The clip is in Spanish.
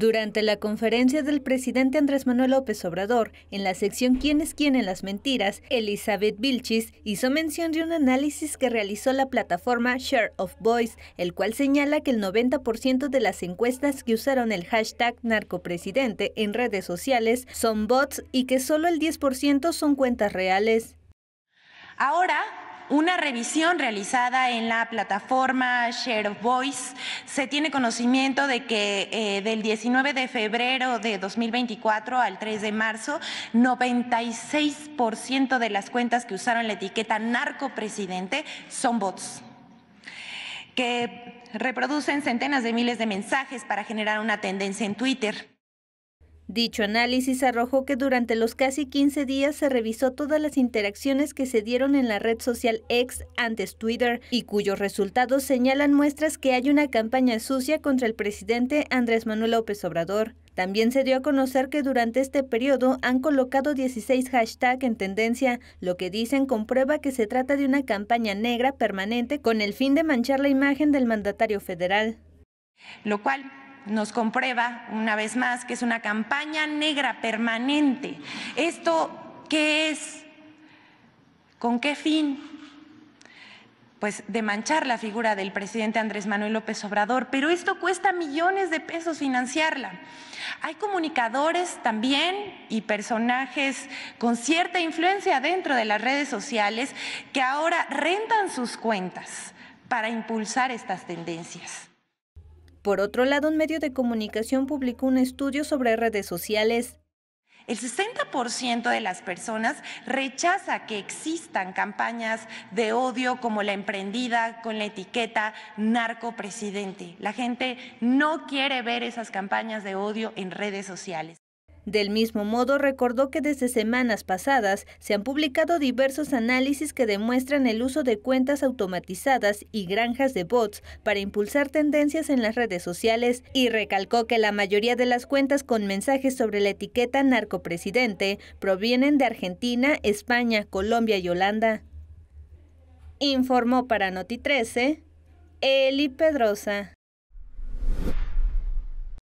Durante la conferencia del presidente Andrés Manuel López Obrador, en la sección ¿Quién es quién en las mentiras?, Elizabeth Vilchis hizo mención de un análisis que realizó la plataforma Share of Voice, el cual señala que el 90% de las encuestas que usaron el hashtag narcopresidente en redes sociales son bots y que solo el 10% son cuentas reales. Ahora, una revisión realizada en la plataforma Share of Voice, se tiene conocimiento de que eh, del 19 de febrero de 2024 al 3 de marzo, 96% de las cuentas que usaron la etiqueta narcopresidente son bots que reproducen centenas de miles de mensajes para generar una tendencia en Twitter. Dicho análisis arrojó que durante los casi 15 días se revisó todas las interacciones que se dieron en la red social ex antes Twitter y cuyos resultados señalan muestras que hay una campaña sucia contra el presidente Andrés Manuel López Obrador. También se dio a conocer que durante este periodo han colocado 16 hashtags en tendencia, lo que dicen comprueba que se trata de una campaña negra permanente con el fin de manchar la imagen del mandatario federal. Lo cual nos comprueba una vez más que es una campaña negra permanente. ¿Esto qué es? ¿Con qué fin? Pues de manchar la figura del presidente Andrés Manuel López Obrador, pero esto cuesta millones de pesos financiarla. Hay comunicadores también y personajes con cierta influencia dentro de las redes sociales que ahora rentan sus cuentas para impulsar estas tendencias. Por otro lado, un medio de comunicación publicó un estudio sobre redes sociales. El 60% de las personas rechaza que existan campañas de odio como la emprendida con la etiqueta narcopresidente. La gente no quiere ver esas campañas de odio en redes sociales. Del mismo modo, recordó que desde semanas pasadas se han publicado diversos análisis que demuestran el uso de cuentas automatizadas y granjas de bots para impulsar tendencias en las redes sociales y recalcó que la mayoría de las cuentas con mensajes sobre la etiqueta narcopresidente provienen de Argentina, España, Colombia y Holanda. Informó para Noti 13 Eli Pedrosa.